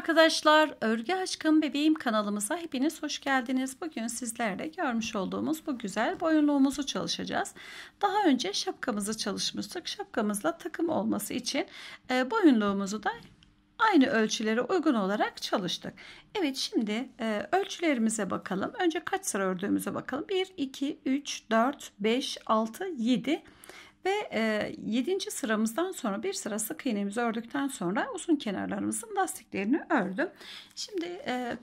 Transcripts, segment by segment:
arkadaşlar, Örgü Aşkım Bebeğim kanalımıza hepiniz hoş geldiniz. Bugün sizlerle görmüş olduğumuz bu güzel boyunluğumuzu çalışacağız. Daha önce şapkamızı çalışmıştık. Şapkamızla takım olması için e, boyunluğumuzu da aynı ölçülere uygun olarak çalıştık. Evet şimdi e, ölçülerimize bakalım. Önce kaç sıra ördüğümüze bakalım. 1, 2, 3, 4, 5, 6, 7, ve e, 7. sıramızdan sonra bir sıra sık iğnemizi ördükten sonra uzun kenarlarımızın lastiklerini ördüm. Şimdi e,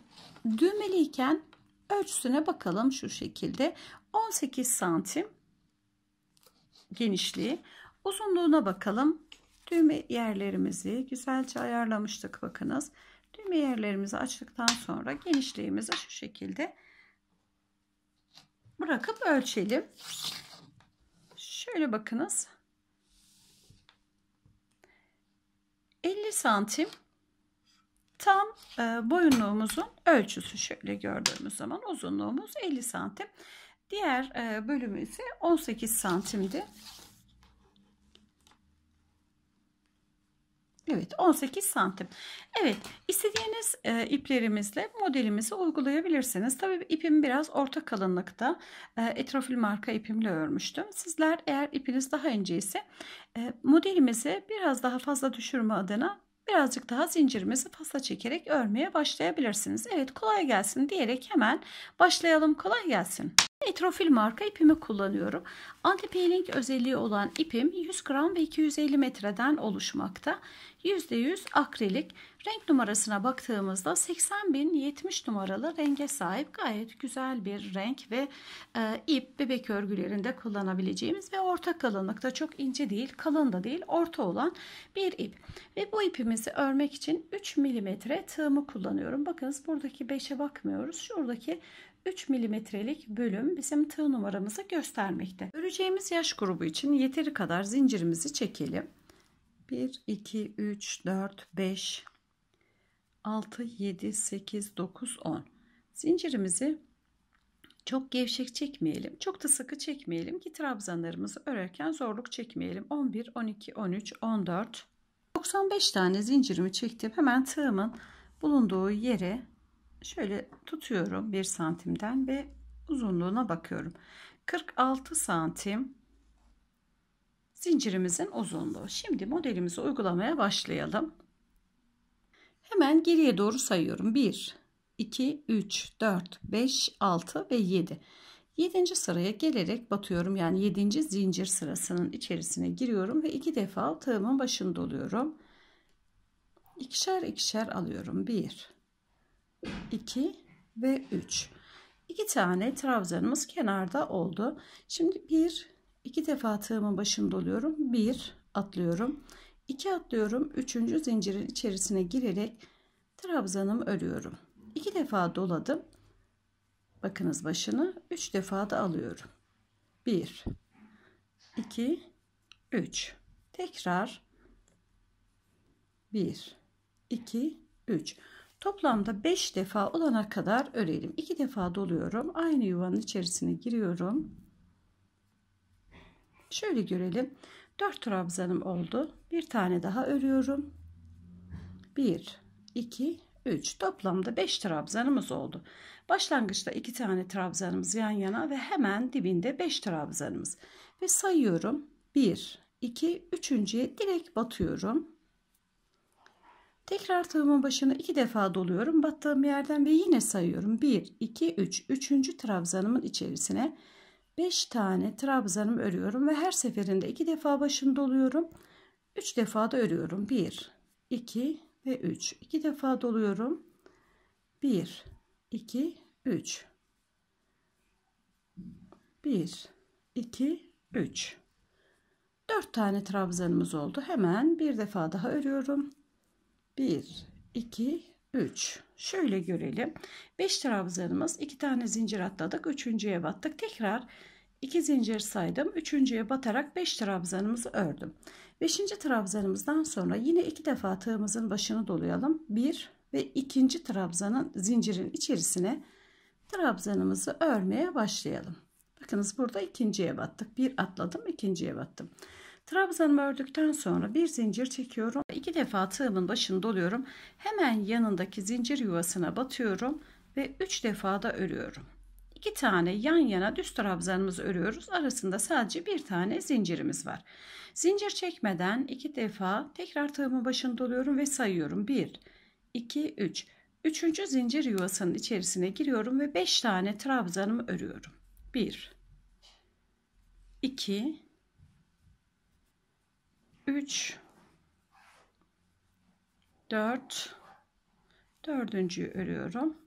düğmeliyken ölçüsüne bakalım şu şekilde. 18 santim genişliği. Uzunluğuna bakalım. Düğme yerlerimizi güzelce ayarlamıştık bakınız. Düğme yerlerimizi açtıktan sonra genişliğimizi şu şekilde bırakıp ölçelim. Şöyle bakınız. 50 santim tam e, boyunluğumuzun ölçüsü şöyle gördüğümüz zaman uzunluğumuz 50 santim. Diğer e, bölümü ise 18 santimdi. Evet 18 santim. Evet istediğiniz e, iplerimizle modelimizi uygulayabilirsiniz. Tabi ipim biraz orta kalınlıkta e, etrofil marka ipimle örmüştüm. Sizler eğer ipiniz daha ince ise e, modelimizi biraz daha fazla düşürme adına birazcık daha zincirimizi pasta çekerek örmeye başlayabilirsiniz. Evet kolay gelsin diyerek hemen başlayalım. Kolay gelsin. Etrofil marka ipimi kullanıyorum. Anti-peeling özelliği olan ipim 100 gram ve 250 metreden oluşmakta. %100 akrilik. Renk numarasına baktığımızda 80.070 numaralı renge sahip gayet güzel bir renk ve e, ip bebek örgülerinde kullanabileceğimiz ve orta kalınlıkta çok ince değil kalın da değil orta olan bir ip. Ve bu ipimizi örmek için 3 mm tığımı kullanıyorum. Bakınız buradaki 5'e bakmıyoruz. Şuradaki 3 milimetrelik bölüm bizim tığ numaramızı göstermekte. Öreceğimiz yaş grubu için yeteri kadar zincirimizi çekelim. 1, 2, 3, 4, 5, 6 7 8 9 10 zincirimizi çok gevşek çekmeyelim çok da sıkı çekmeyelim ki trabzanlarımızı örerken zorluk çekmeyelim 11 12 13 14 95 tane zincirimi çektim hemen tığımın bulunduğu yere şöyle tutuyorum 1 santimden ve uzunluğuna bakıyorum 46 santim zincirimizin uzunluğu şimdi modelimizi uygulamaya başlayalım Hemen geriye doğru sayıyorum. 1, 2, 3, 4, 5, 6 ve 7. 7. sıraya gelerek batıyorum. Yani 7. zincir sırasının içerisine giriyorum ve iki defa tığımın başında doluyorum. İkişer ikişer alıyorum. 1, 2 ve 3. 2 tane trabzanımız kenarda oldu. Şimdi 1, 2 defa tığımın başında doluyorum. 1 atlıyorum. 2 atlıyorum. 3. zincirin içerisine girerek trabzanımı örüyorum. 2 defa doladım. Bakınız başını 3 defa da alıyorum. 1 2 3 Tekrar 1 2 3 Toplamda 5 defa olana kadar örelim. 2 defa doluyorum. Aynı yuvanın içerisine giriyorum. Şöyle görelim. 4 trabzanım oldu. Bir tane daha örüyorum. 1 2 3 toplamda 5 trabzanımız oldu. Başlangıçta 2 tane trabzanımız yan yana ve hemen dibinde 5 trabzanımız. Ve sayıyorum. 1 2 3.ye direkt batıyorum. Tekrar tığımın başına 2 defa doluyorum. Battığım yerden ve yine sayıyorum. 1 2 3 3. trabzanımın içerisine 5 tane trabzanım örüyorum ve her seferinde 2 defa başını doluyorum. 3 defa da örüyorum. 1, 2 ve 3. 2 defa doluyorum. 1, 2, 3. 1, 2, 3. 4 tane trabzanımız oldu. Hemen bir defa daha örüyorum. 1, 2, 3. Şöyle görelim. 5 trabzanımız 2 tane zincir atladık. Üçüncüye battık. Tekrar 2 zincir saydım. Üçüncüye batarak 5 trabzanımızı ördüm. 5. trabzanımızdan sonra yine 2 defa tığımızın başını dolayalım. 1 ve 2. trabzanın zincirin içerisine trabzanımızı örmeye başlayalım. Bakınız burada ikinciye battık. Bir atladım ikinciye battım. Trabzanımı ördükten sonra bir zincir çekiyorum. İki defa tığımın başını doluyorum. Hemen yanındaki zincir yuvasına batıyorum ve üç defa da örüyorum. İki tane yan yana düz trabzanımızı örüyoruz. Arasında sadece bir tane zincirimiz var. Zincir çekmeden iki defa tekrar tığımın başını doluyorum ve sayıyorum. 1, 2, 3. Üçüncü zincir yuvasının içerisine giriyorum ve beş tane trabzanımı örüyorum. 1, 2, 3 4 dördüncüyü örüyorum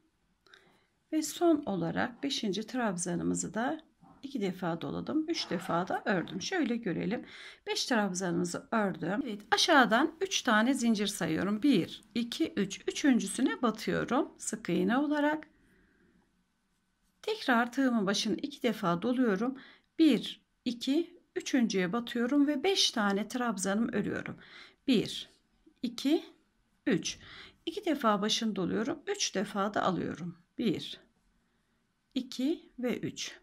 ve son olarak 5. trabzanımızı da 2 defa doladım 3 defa da ördüm şöyle görelim 5 trabzanımızı ördüm Evet aşağıdan 3 tane zincir sayıyorum 1 2 3 üçüncüsüne batıyorum sık iğne olarak tekrar tığımın başını 2 defa doluyorum 1 2 Üçüncüye batıyorum ve 5 tane trabzanım örüyorum. 1, 2, 3. 2 defa başını doluyorum. 3 defa da alıyorum. 1, 2 ve 3.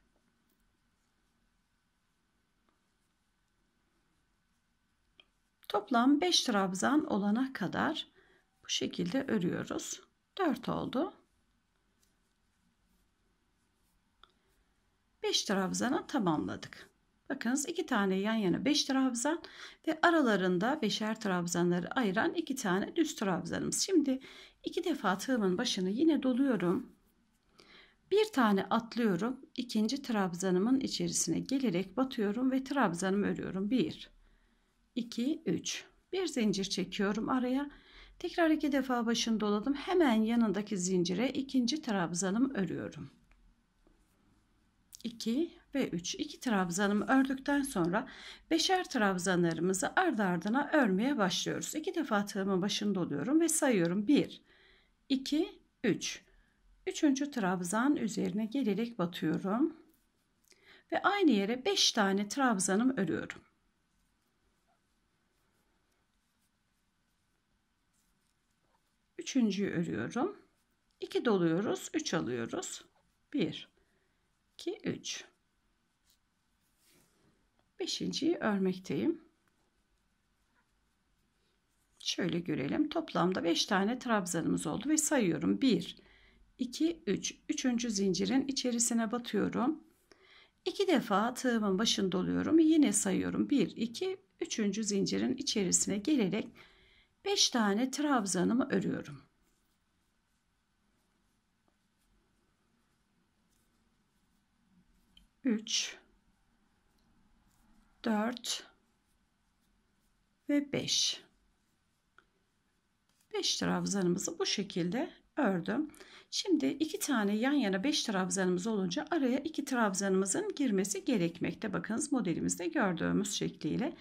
Toplam 5 trabzan olana kadar bu şekilde örüyoruz. 4 oldu. 5 trabzanı tamamladık. Bakınız iki tane yan yana 5 trabzan ve aralarında beşer trabzanları ayıran iki tane düz trabzanımız. Şimdi iki defa tığımın başını yine doluyorum. Bir tane atlıyorum. ikinci trabzanımın içerisine gelerek batıyorum ve trabzanımı örüyorum. 1 2 3. Bir zincir çekiyorum araya. Tekrar iki defa başını doladım. Hemen yanındaki zincire ikinci trabzanımı örüyorum. 2 ve 3 iki trabzanımı ördükten sonra beşer trabzanlarımızı ardı ardına örmeye başlıyoruz. İki defa tığımın başında oluyorum ve sayıyorum 1 2 3 Üçüncü trabzan üzerine gelerek batıyorum ve aynı yere 5 tane trabzanımı örüyorum. Üçüncüyü örüyorum. 2 doluyoruz, 3 alıyoruz. 1 2 3 beşinciyi örmekteyim. Şöyle görelim. Toplamda 5 tane trabzanımız oldu ve sayıyorum. 1, 2, 3. Üçüncü zincirin içerisine batıyorum. 2 defa tığımın başını doluyorum. Yine sayıyorum. 1, 2, 3. zincirin içerisine gelerek 5 tane trabzanımı örüyorum. Üç, 4 ve 5. 5 trabzanımızı bu şekilde ördüm. Şimdi iki tane yan yana 5 trabzanımız olunca araya iki trabzanımızın girmesi gerekmekte. Bakınız modelimizde gördüğümüz şekliyle.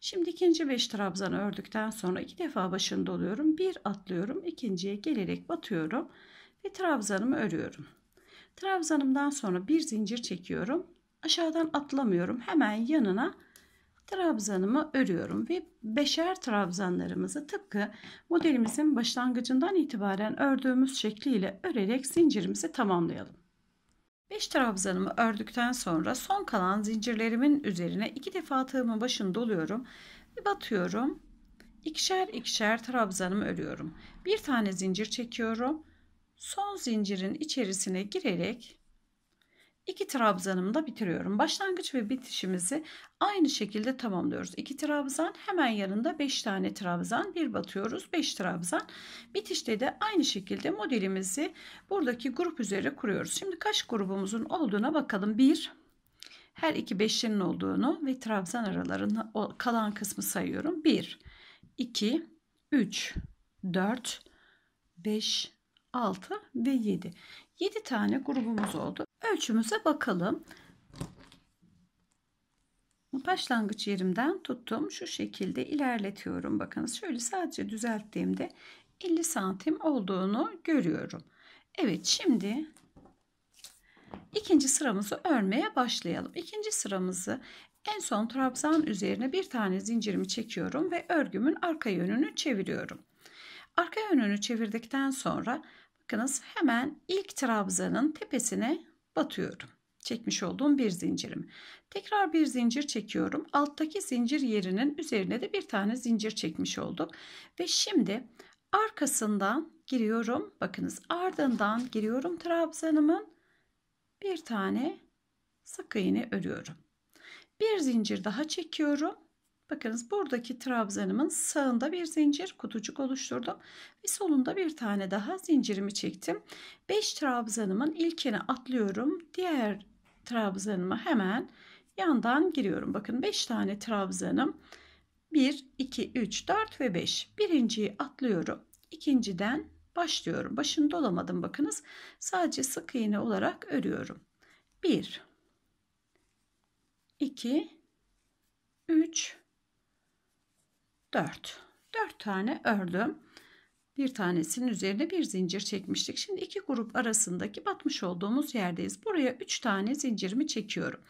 Şimdi ikinci 5 trabzanı ördükten sonra iki defa başını doluyorum. Bir atlıyorum. ikinciye gelerek batıyorum ve trabzanımı örüyorum. Trabzanımdan sonra bir zincir çekiyorum. Aşağıdan atlamıyorum. Hemen yanına trabzanımı örüyorum ve beşer trabzanlarımızı tıpkı modelimizin başlangıcından itibaren ördüğümüz şekliyle örerek zincirimizi tamamlayalım. 5 trabzanımı ördükten sonra son kalan zincirlerimin üzerine iki defa tığımın başını doluyorum ve batıyorum. İkişer ikişer trabzanımı örüyorum. Bir tane zincir çekiyorum. Son zincirin içerisine girerek İki trabzanımı da bitiriyorum. Başlangıç ve bitişimizi aynı şekilde tamamlıyoruz. İki trabzan hemen yanında beş tane trabzan bir batıyoruz. Beş trabzan bitişte de aynı şekilde modelimizi buradaki grup üzere kuruyoruz. Şimdi kaç grubumuzun olduğuna bakalım. Bir, her iki beşlerin olduğunu ve trabzan aralarında kalan kısmı sayıyorum. Bir, iki, üç, dört, beş, altı ve yedi. 7 tane grubumuz oldu. Ölçümüze bakalım. Başlangıç yerimden tuttum. Şu şekilde ilerletiyorum. Bakınız şöyle sadece düzelttiğimde 50 santim olduğunu görüyorum. Evet şimdi ikinci sıramızı örmeye başlayalım. İkinci sıramızı en son trabzan üzerine bir tane zincirimi çekiyorum ve örgümün arka yönünü çeviriyorum. Arka yönünü çevirdikten sonra Bakınız hemen ilk trabzanın tepesine batıyorum. Çekmiş olduğum bir zincirim. Tekrar bir zincir çekiyorum. Alttaki zincir yerinin üzerine de bir tane zincir çekmiş olduk. Ve şimdi arkasından giriyorum. Bakınız ardından giriyorum trabzanımın. Bir tane sık iğne örüyorum. Bir zincir daha çekiyorum. Bakınız buradaki trabzanımın sağında bir zincir kutucuk oluşturdum ve solunda bir tane daha zincirimi çektim. 5 trabzanımın ilkini atlıyorum. Diğer trabzanımı hemen yandan giriyorum. Bakın 5 tane trabzanım 1, 2, 3, 4 ve 5. Birinciyi atlıyorum. İkinciden başlıyorum. Başını dolamadım bakınız. Sadece sık iğne olarak örüyorum. 1, 2, 3, 4. 4 tane ördüm. Bir tanesinin üzerine bir zincir çekmiştik. Şimdi iki grup arasındaki batmış olduğumuz yerdeyiz. Buraya 3 tane zincirimi çekiyorum.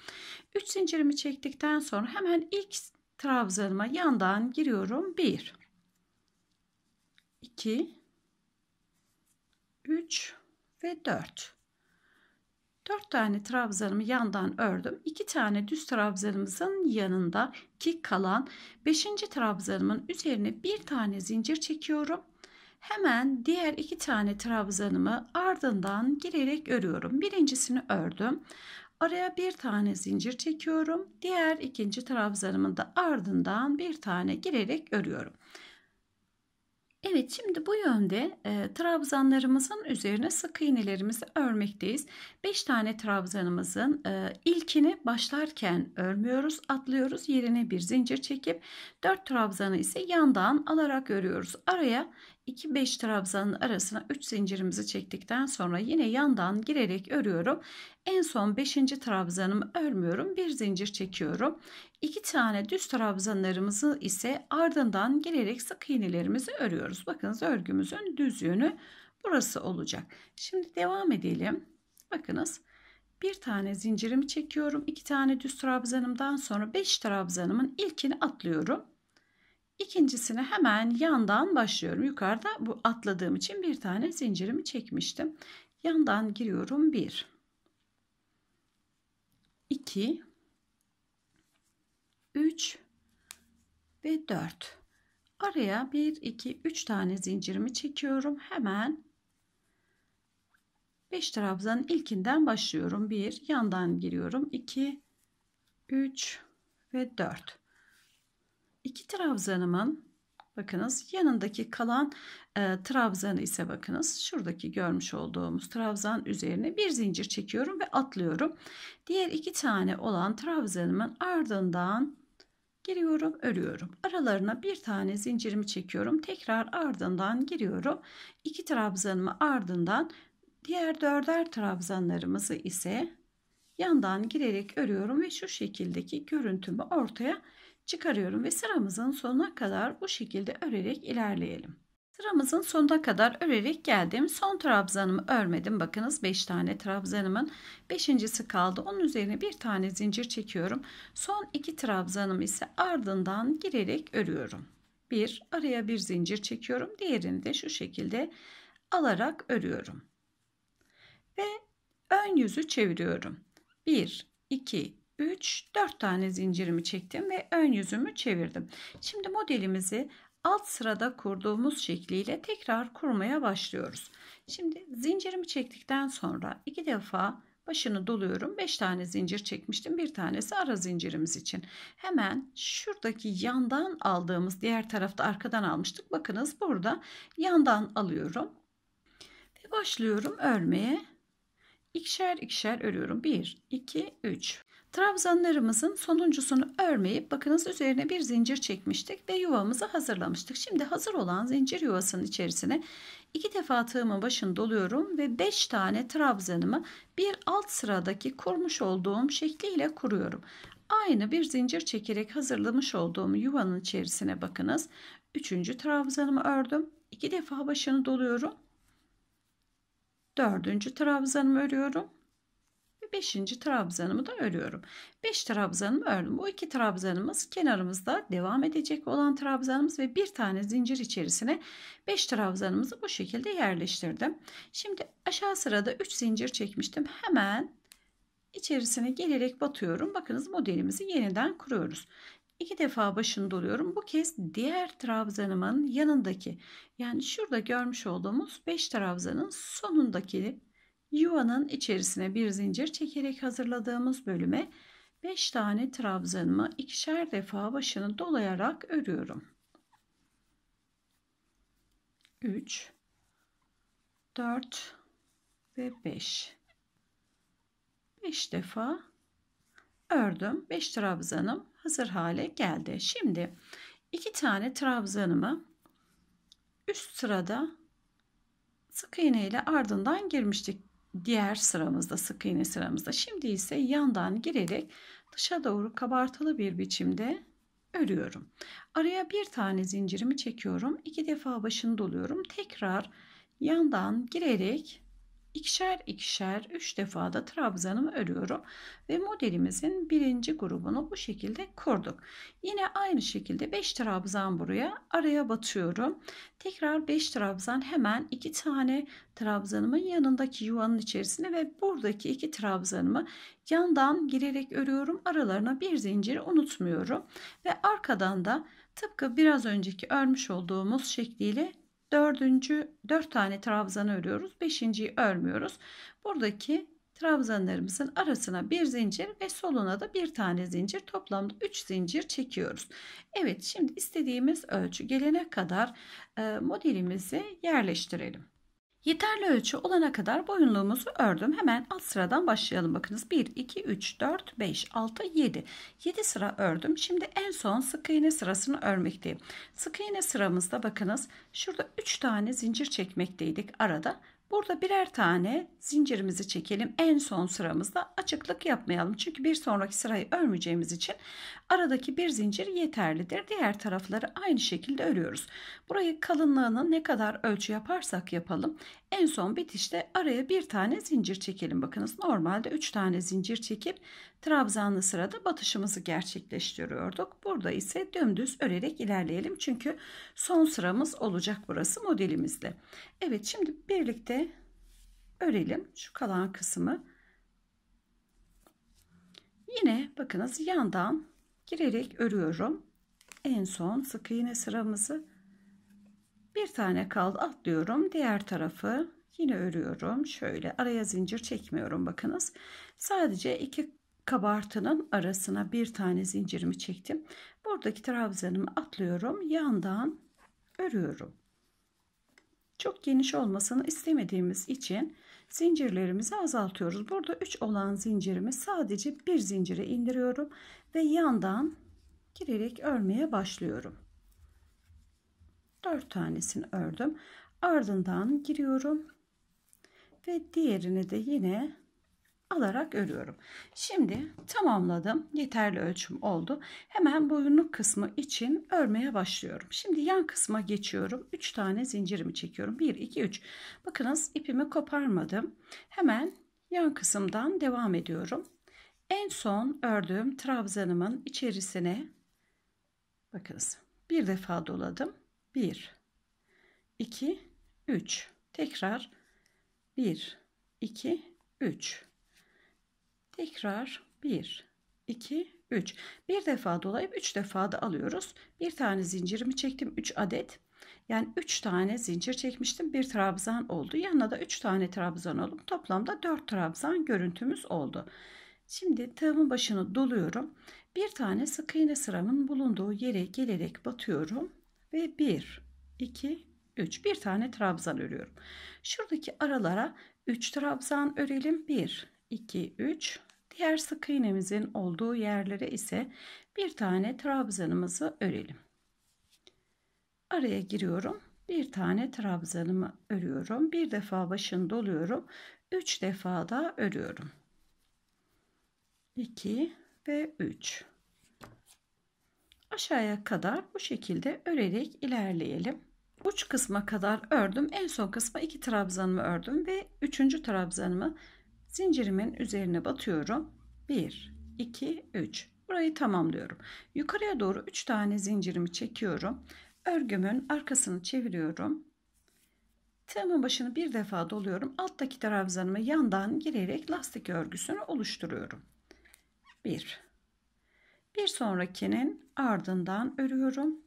3 zincirimi çektikten sonra hemen ilk trabzanıma yandan giriyorum. 1 2 3 ve 4 4 tane trabzanımı yandan ördüm. 2 tane düz trabzanımızın yanında ki kalan 5. trabzanımın üzerine bir tane zincir çekiyorum. Hemen diğer iki tane trabzanımı ardından girerek örüyorum. Birincisini ördüm. Araya bir tane zincir çekiyorum. Diğer ikinci trabzanımın da ardından bir tane girerek örüyorum. Evet şimdi bu yönde e, trabzanlarımızın üzerine sık iğnelerimizi örmekteyiz. 5 tane trabzanımızın e, ilkini başlarken örmüyoruz, atlıyoruz. Yerine bir zincir çekip 4 trabzanı ise yandan alarak örüyoruz. Araya 2-5 trabzanın arasına 3 zincirimizi çektikten sonra yine yandan girerek örüyorum. En son 5. trabzanımı örmüyorum. Bir zincir çekiyorum. 2 tane düz trabzanlarımızı ise ardından girerek sık iğnelerimizi örüyoruz. Bakınız örgümüzün düz yönü burası olacak. Şimdi devam edelim. Bakınız bir tane zincirimi çekiyorum. 2 tane düz trabzanımdan sonra 5 trabzanımın ilkini atlıyorum İkincisini hemen yandan başlıyorum. Yukarıda bu atladığım için bir tane zincirimi çekmiştim. Yandan giriyorum 1 2 3 ve 4. Araya 1 2 3 tane zincirimi çekiyorum. Hemen 5 trabzanın ilkinden başlıyorum. 1 yandan giriyorum. 2 3 ve 4 iki trabzanımın bakınız yanındaki kalan e, trabzanı ise bakınız şuradaki görmüş olduğumuz trabzan üzerine bir zincir çekiyorum ve atlıyorum. Diğer iki tane olan trabzanımın ardından giriyorum örüyorum aralarına bir tane zincirimi çekiyorum tekrar ardından giriyorum İki trabzanımı ardından diğer dörder trabzanlarımızı ise yandan girerek örüyorum ve şu şekildeki görüntümü ortaya çıkarıyorum ve sıramızın sonuna kadar bu şekilde örerek ilerleyelim. Sıramızın sonuna kadar örerek geldim. Son trabzanımı örmedim. Bakınız 5 tane trabzanımın 5.si kaldı. Onun üzerine bir tane zincir çekiyorum. Son 2 trabzanım ise ardından girerek örüyorum. Bir araya bir zincir çekiyorum. Diğerini de şu şekilde alarak örüyorum. Ve ön yüzü çeviriyorum. 1 2 3, 4 tane zincirimi çektim ve ön yüzümü çevirdim. Şimdi modelimizi alt sırada kurduğumuz şekliyle tekrar kurmaya başlıyoruz. Şimdi zincirimi çektikten sonra iki defa başını doluyorum. 5 tane zincir çekmiştim. Bir tanesi ara zincirimiz için. Hemen şuradaki yandan aldığımız diğer tarafta arkadan almıştık. Bakınız burada yandan alıyorum. Ve başlıyorum örmeye. İkişer ikişer örüyorum. 1, 2, 3. Trabzanlarımızın sonuncusunu örmeyip bakınız üzerine bir zincir çekmiştik ve yuvamızı hazırlamıştık. Şimdi hazır olan zincir yuvasının içerisine iki defa tığımın başını doluyorum ve 5 tane trabzanımı bir alt sıradaki kurmuş olduğum şekliyle kuruyorum. Aynı bir zincir çekerek hazırlamış olduğum yuvanın içerisine bakınız. Üçüncü trabzanımı ördüm. iki defa başını doluyorum. Dördüncü trabzanımı örüyorum 5. trabzanımı da örüyorum. 5 trabzanımı ördüm. Bu iki trabzanımız kenarımızda devam edecek olan trabzanımız ve bir tane zincir içerisine 5 trabzanımızı bu şekilde yerleştirdim. Şimdi aşağı sırada 3 zincir çekmiştim. Hemen içerisine gelerek batıyorum. Bakınız modelimizi yeniden kuruyoruz. İki defa başını doluyorum. Bu kez diğer trabzanımın yanındaki yani şurada görmüş olduğumuz 5 trabzanın sonundaki yuvanın içerisine bir zincir çekerek hazırladığımız bölüme 5 tane trabzanımı ikişer defa başını dolayarak örüyorum. 3 4 ve 5 5 defa ördüm. 5 trabzanım hazır hale geldi. Şimdi 2 tane trabzanımı üst sırada sık iğne ile ardından girmiştik diğer sıramızda sık iğne sıramızda. Şimdi ise yandan girerek dışa doğru kabartılı bir biçimde örüyorum. Araya bir tane zincirimi çekiyorum. iki defa başını doluyorum. Tekrar yandan girerek ikişer ikişer üç defa da trabzanımı örüyorum ve modelimizin birinci grubunu bu şekilde kurduk. Yine aynı şekilde 5 trabzan buraya araya batıyorum. Tekrar 5 trabzan hemen iki tane trabzanımın yanındaki yuvanın içerisine ve buradaki iki trabzanımı yandan girerek örüyorum. Aralarına bir zinciri unutmuyorum ve arkadan da tıpkı biraz önceki örmüş olduğumuz şekliyle dördüncü dört tane trabzanı örüyoruz. Beşinciyi örmüyoruz. Buradaki trabzanlarımızın arasına bir zincir ve soluna da bir tane zincir toplamda 3 zincir çekiyoruz. Evet şimdi istediğimiz ölçü gelene kadar e, modelimizi yerleştirelim. Yeterli ölçü olana kadar boyunluğumuzu ördüm. Hemen alt sıradan başlayalım. Bakınız 1, 2, 3, 4, 5, 6, 7. 7 sıra ördüm. Şimdi en son sık iğne sırasını örmekteyim. Sık iğne sıramızda bakınız şurada 3 tane zincir çekmekteydik arada. Burada birer tane zincirimizi çekelim. En son sıramızda açıklık yapmayalım. Çünkü bir sonraki sırayı örmeyeceğimiz için aradaki bir zincir yeterlidir. Diğer tarafları aynı şekilde örüyoruz. Burayı kalınlığını ne kadar ölçü yaparsak yapalım. En son bitişte araya bir tane zincir çekelim. Bakınız normalde 3 tane zincir çekip Trabzanlı sırada batışımızı gerçekleştiriyorduk. Burada ise dümdüz örerek ilerleyelim. Çünkü son sıramız olacak burası modelimizde. Evet şimdi birlikte örelim şu kalan kısmı. Yine bakınız yandan girerek örüyorum. En son sık iğne sıramızı bir tane kaldı atlıyorum. Diğer tarafı yine örüyorum. Şöyle araya zincir çekmiyorum bakınız. Sadece iki kabartının arasına bir tane zincirimi çektim. Buradaki trabzanımı atlıyorum. Yandan örüyorum. Çok geniş olmasını istemediğimiz için zincirlerimizi azaltıyoruz. Burada 3 olan zincirimi sadece bir zincire indiriyorum ve yandan girerek örmeye başlıyorum. 4 tanesini ördüm. Ardından giriyorum ve diğerini de yine alarak örüyorum. Şimdi tamamladım. Yeterli ölçüm oldu. Hemen boyunluk kısmı için örmeye başlıyorum. Şimdi yan kısma geçiyorum. 3 tane zincirimi çekiyorum. 1, 2, 3. Bakınız ipimi koparmadım. Hemen yan kısımdan devam ediyorum. En son ördüğüm trabzanımın içerisine bakınız bir defa doladım. 1, 2, 3. Tekrar 1, 2, 3. Tekrar 1, 2, 3. Bir defa dolayıp 3 defa da alıyoruz. Bir tane zincirimi çektim 3 adet. Yani 3 tane zincir çekmiştim. Bir trabzan oldu. Yanına da 3 tane trabzan alıp toplamda 4 trabzan görüntümüz oldu. Şimdi tığımın başını doluyorum. Bir tane sık iğne sıramın bulunduğu yere gelerek batıyorum. Ve 1, 2, 3. Bir tane trabzan örüyorum. Şuradaki aralara 3 trabzan örelim. 1, 2, 3. Diğer sık iğnemizin olduğu yerlere ise bir tane trabzanımızı örelim. Araya giriyorum. Bir tane trabzanımı örüyorum. Bir defa başını doluyorum. 3 defa da örüyorum. 2 ve 3. Aşağıya kadar bu şekilde örerek ilerleyelim. Uç kısma kadar ördüm. En son kısma 2 trabzanımı ördüm ve 3. trabzanımı Zincirimin üzerine batıyorum. 1, 2, 3. Burayı tamamlıyorum. Yukarıya doğru 3 tane zincirimi çekiyorum. Örgümün arkasını çeviriyorum. Tığımın başını bir defa doluyorum. Alttaki trabzanımı yandan girerek lastik örgüsünü oluşturuyorum. 1. Bir sonrakinin ardından örüyorum.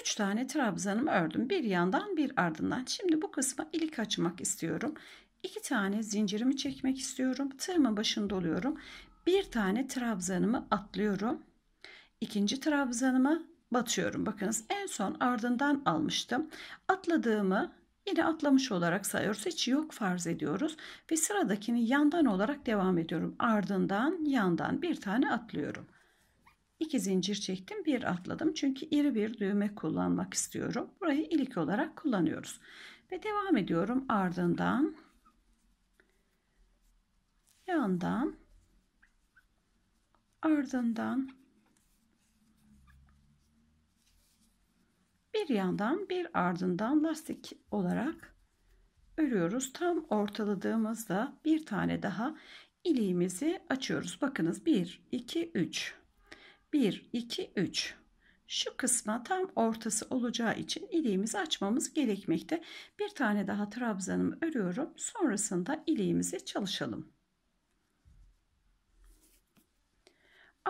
3 tane trabzanımı ördüm. Bir yandan bir ardından. Şimdi bu kısma ilik açmak istiyorum. 2 tane zincirimi çekmek istiyorum. Tığımın başında oluyorum. Bir tane trabzanımı atlıyorum. İkinci trabzanımı batıyorum. Bakınız en son ardından almıştım. Atladığımı yine atlamış olarak sayıyoruz. Hiç yok farz ediyoruz. Ve sıradakini yandan olarak devam ediyorum. Ardından yandan bir tane atlıyorum. İki zincir çektim bir atladım çünkü iri bir düğme kullanmak istiyorum burayı ilik olarak kullanıyoruz ve devam ediyorum ardından yandan ardından bir yandan bir ardından lastik olarak örüyoruz. Tam ortaladığımızda bir tane daha iliğimizi açıyoruz. Bakınız 1 2 3 1 2 3 şu kısma tam ortası olacağı için iliğimizi açmamız gerekmekte. Bir tane daha trabzanımı örüyorum. Sonrasında iliğimizi çalışalım.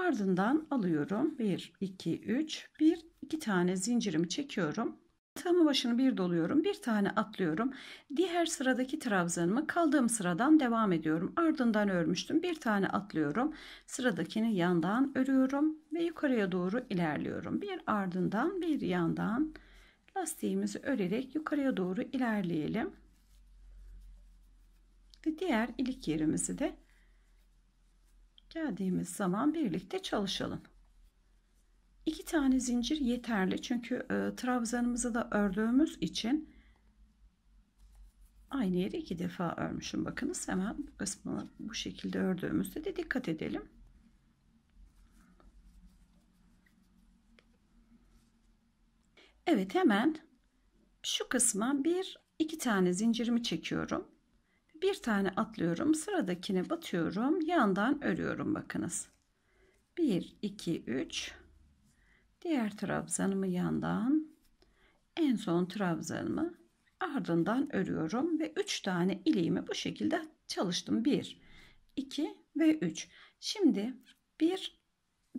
Ardından alıyorum. 1, 2, 3, 1, 2 tane zincirimi çekiyorum. Tığımı başını bir doluyorum. Bir tane atlıyorum. Diğer sıradaki trabzanımı kaldığım sıradan devam ediyorum. Ardından örmüştüm. Bir tane atlıyorum. Sıradakini yandan örüyorum ve yukarıya doğru ilerliyorum. Bir ardından bir yandan lastiğimizi örerek yukarıya doğru ilerleyelim. Ve diğer ilik yerimizi de geldiğimiz zaman birlikte çalışalım. İki tane zincir yeterli çünkü e, trabzanımızı da ördüğümüz için aynı yeri iki defa örmüşüm. Bakınız hemen bu kısmını bu şekilde ördüğümüzde de dikkat edelim. Evet hemen şu kısma bir iki tane zincirimi çekiyorum bir tane atlıyorum sıradakine batıyorum yandan örüyorum bakınız 1 2 3 diğer trabzanımı yandan en son trabzanımı ardından örüyorum ve 3 tane iliğimi bu şekilde çalıştım 1 2 ve 3 şimdi 1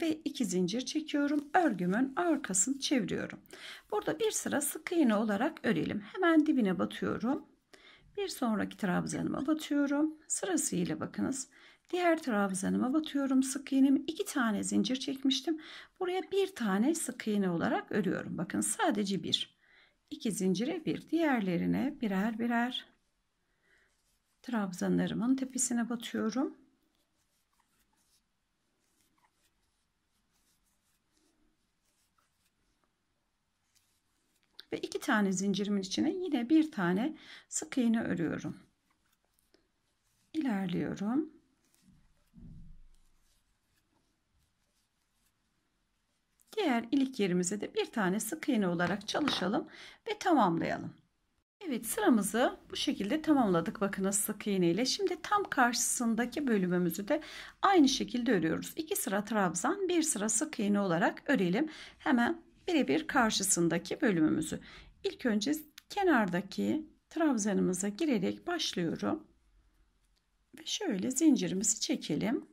ve 2 zincir çekiyorum örgümün arkasını çeviriyorum burada bir sıra sık iğne olarak örelim hemen dibine batıyorum bir sonraki trabzanıma batıyorum. Sırasıyla bakınız. Diğer trabzanıma batıyorum. Sık iğnemi iki tane zincir çekmiştim. Buraya bir tane sık iğne olarak örüyorum. Bakın sadece bir. İki zincire bir. Diğerlerine birer birer trabzanlarımın tepesine batıyorum. tane zincirimin içine yine bir tane sık iğne örüyorum. İlerliyorum. Diğer ilik yerimize de bir tane sık iğne olarak çalışalım ve tamamlayalım. Evet sıramızı bu şekilde tamamladık bakınız sık iğne ile. Şimdi tam karşısındaki bölümümüzü de aynı şekilde örüyoruz. 2 sıra trabzan, 1 sıra sık iğne olarak örelim. Hemen birebir karşısındaki bölümümüzü. İlk önce kenardaki trabzanımıza girerek başlıyorum. Ve şöyle zincirimizi çekelim.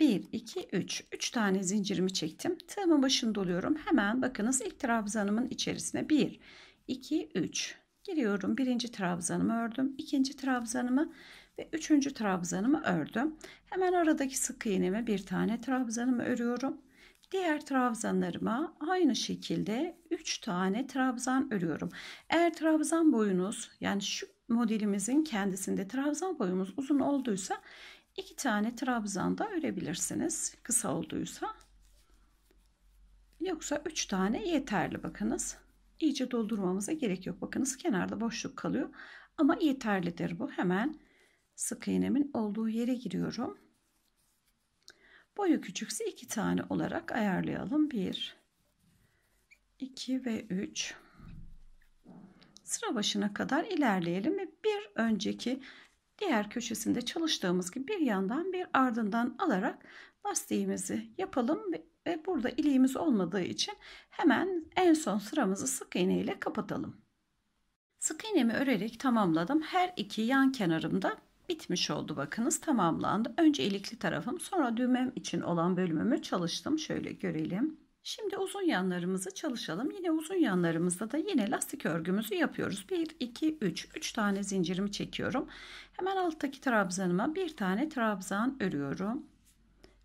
1, 2, 3. 3 tane zincirimi çektim. Tığımın başını doluyorum. Hemen bakınız ilk trabzanımın içerisine 1, 2, 3. Giriyorum. Birinci trabzanımı ördüm. ikinci trabzanımı ve üçüncü trabzanımı ördüm. Hemen aradaki sık iğnemi bir tane trabzanımı örüyorum. Diğer trabzanlarıma aynı şekilde 3 tane trabzan örüyorum. Eğer trabzan boyunuz yani şu modelimizin kendisinde trabzan boyumuz uzun olduysa 2 tane trabzan da örebilirsiniz. Kısa olduysa. Yoksa 3 tane yeterli bakınız. İyice doldurmamıza gerek yok. Bakınız kenarda boşluk kalıyor. Ama yeterlidir bu. Hemen sık iğnemin olduğu yere giriyorum. Boyu küçükse iki tane olarak ayarlayalım. Bir, iki ve üç. Sıra başına kadar ilerleyelim ve bir önceki diğer köşesinde çalıştığımız gibi bir yandan bir ardından alarak lastiğimizi yapalım ve, ve burada iliğimiz olmadığı için hemen en son sıramızı sık iğne ile kapatalım. Sık iğnemi örerek tamamladım. Her iki yan kenarımda bitmiş oldu bakınız tamamlandı. Önce ilikli tarafım sonra düğmem için olan bölümümü çalıştım. Şöyle görelim. Şimdi uzun yanlarımızı çalışalım. Yine uzun yanlarımızda da yine lastik örgümüzü yapıyoruz. 1, 2, 3. 3 tane zincirimi çekiyorum. Hemen alttaki trabzanıma bir tane trabzan örüyorum.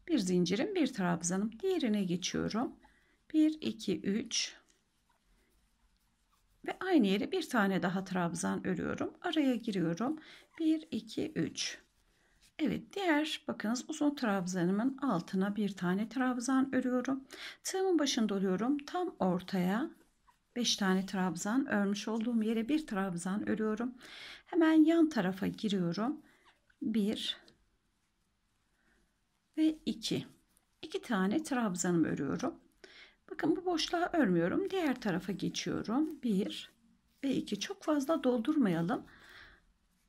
Bir zincirim bir trabzanım. Diğerine geçiyorum. 1, 2, 3. Ve aynı yere bir tane daha trabzan örüyorum. Araya giriyorum. 1, 2, 3. Evet diğer bakınız uzun trabzanımın altına bir tane trabzan örüyorum. Tığımın başını doluyorum. Tam ortaya 5 tane trabzan örmüş olduğum yere bir trabzan örüyorum. Hemen yan tarafa giriyorum. 1 ve 2. 2 tane trabzanım örüyorum. Bakın bu boşluğa örmüyorum. Diğer tarafa geçiyorum. 1 ve 2 çok fazla doldurmayalım.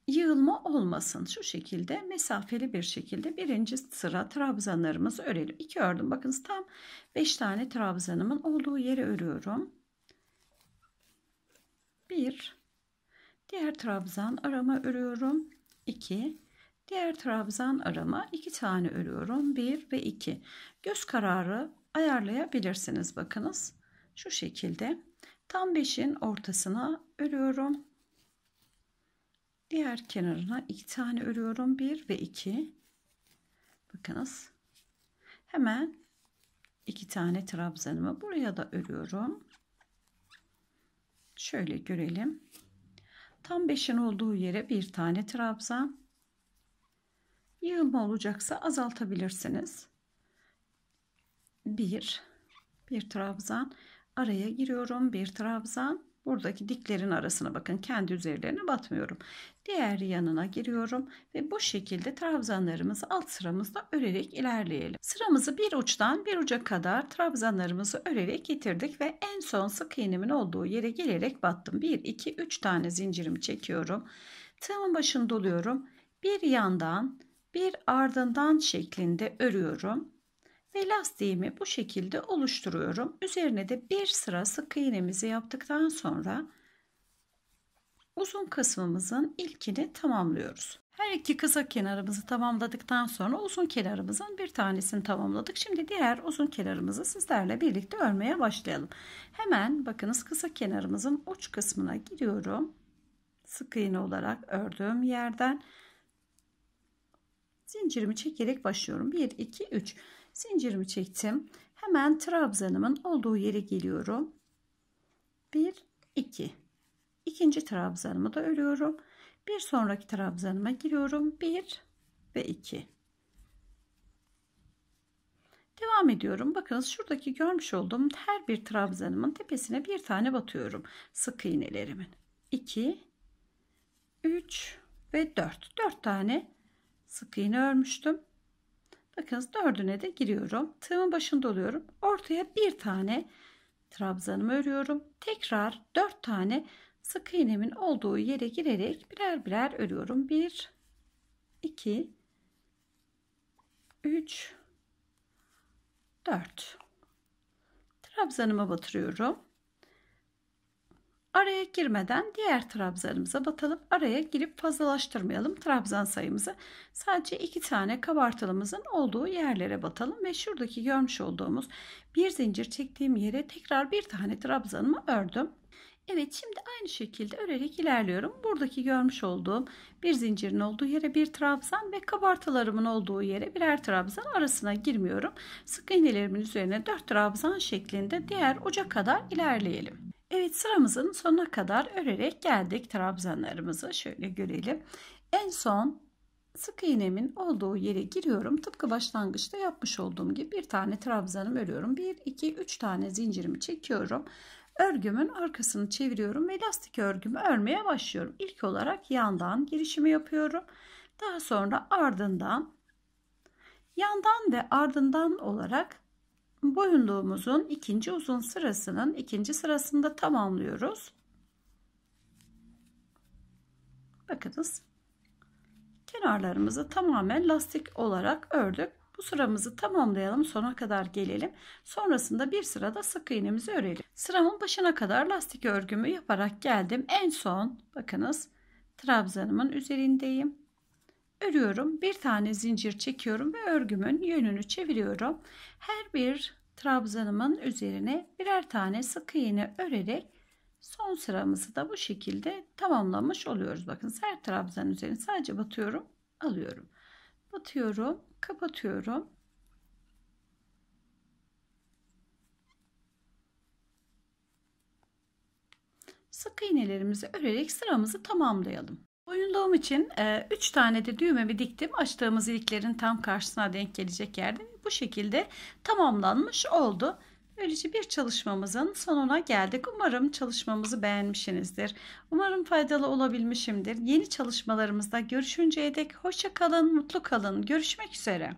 Yığılma olmasın. Şu şekilde mesafeli bir şekilde birinci sıra trabzanlarımızı örelim. 2 ördüm. Bakınız tam 5 tane trabzanımın olduğu yere örüyorum. 1 diğer trabzan arama örüyorum. 2 diğer trabzan arama 2 tane örüyorum. 1 ve 2 göz kararı ayarlayabilirsiniz. Bakınız şu şekilde tam beşin ortasına örüyorum. Diğer kenarına iki tane örüyorum. bir ve iki. Bakınız hemen iki tane trabzanımı buraya da örüyorum. Şöyle görelim. Tam beşin olduğu yere bir tane trabzan. Yığılma olacaksa azaltabilirsiniz bir bir trabzan araya giriyorum bir trabzan buradaki diklerin arasına bakın kendi üzerlerine batmıyorum diğer yanına giriyorum ve bu şekilde trabzanlarımızı alt sıramızda örerek ilerleyelim sıramızı bir uçtan bir uca kadar trabzanlarımızı örerek getirdik ve en son sık iğnemin olduğu yere gelerek battım 1 2 3 tane zincirimi çekiyorum tığımın başını doluyorum bir yandan bir ardından şeklinde örüyorum ve lastiğimi bu şekilde oluşturuyorum. Üzerine de bir sıra sık iğnemizi yaptıktan sonra uzun kısmımızın ilkini tamamlıyoruz. Her iki kısa kenarımızı tamamladıktan sonra uzun kenarımızın bir tanesini tamamladık. Şimdi diğer uzun kenarımızı sizlerle birlikte örmeye başlayalım. Hemen bakınız kısa kenarımızın uç kısmına giriyorum. Sık iğne olarak ördüğüm yerden zincirimi çekerek başlıyorum. 1 2 3 Zincirimi çektim. Hemen trabzanımın olduğu yere geliyorum. 1 2 ikinci trabzanımı da örüyorum. Bir sonraki trabzanıma giriyorum. 1 ve 2. Devam ediyorum. Bakınız şuradaki görmüş olduğum her bir trabzanımın tepesine bir tane batıyorum. Sık iğnelerimin. 2 3 ve 4. 4 tane sık iğne örmüştüm. Bakınız dördüne de giriyorum. Tığımın başında oluyorum. Ortaya bir tane trabzanımı örüyorum. Tekrar dört tane sık iğnemin olduğu yere girerek birer birer örüyorum. Bir, iki, üç, dört. Trabzanıma batırıyorum. Araya girmeden diğer trabzanımıza batalım. Araya girip fazlalaştırmayalım trabzan sayımızı. Sadece iki tane kabartılımızın olduğu yerlere batalım ve şuradaki görmüş olduğumuz bir zincir çektiğim yere tekrar bir tane trabzanımı ördüm. Evet şimdi aynı şekilde örerek ilerliyorum. Buradaki görmüş olduğum bir zincirin olduğu yere bir trabzan ve kabartılarımın olduğu yere birer trabzan arasına girmiyorum. Sık iğnelerimin üzerine 4 trabzan şeklinde diğer uca kadar ilerleyelim. Evet sıramızın sonuna kadar örerek geldik. Trabzanlarımızı şöyle görelim. En son sık iğnemin olduğu yere giriyorum. Tıpkı başlangıçta yapmış olduğum gibi bir tane trabzanım örüyorum. 1, 2, 3 tane zincirimi çekiyorum. Örgümün arkasını çeviriyorum ve lastik örgümü örmeye başlıyorum. İlk olarak yandan girişimi yapıyorum. Daha sonra ardından yandan ve ardından olarak Boyunduğumuzun ikinci uzun sırasının ikinci sırasında tamamlıyoruz. Bakınız kenarlarımızı tamamen lastik olarak ördük. Bu sıramızı tamamlayalım sona kadar gelelim. Sonrasında bir sırada sık iğnemizi örelim. Sıramın başına kadar lastik örgümü yaparak geldim. En son bakınız trabzanımın üzerindeyim örüyorum. Bir tane zincir çekiyorum ve örgümün yönünü çeviriyorum. Her bir trabzanımın üzerine birer tane sık iğne örerek son sıramızı da bu şekilde tamamlamış oluyoruz. Bakın her trabzan üzerine sadece batıyorum, alıyorum. Batıyorum, kapatıyorum. Sık iğnelerimizi örerek sıramızı tamamlayalım. Boyunluğum için 3 e, tane de düğmemi diktim. Açtığımız iliklerin tam karşısına denk gelecek yerde. Bu şekilde tamamlanmış oldu. Böylece bir çalışmamızın sonuna geldik. Umarım çalışmamızı beğenmişsinizdir. Umarım faydalı olabilmişimdir. Yeni çalışmalarımızda görüşünceye dek hoşça kalın, mutlu kalın. Görüşmek üzere.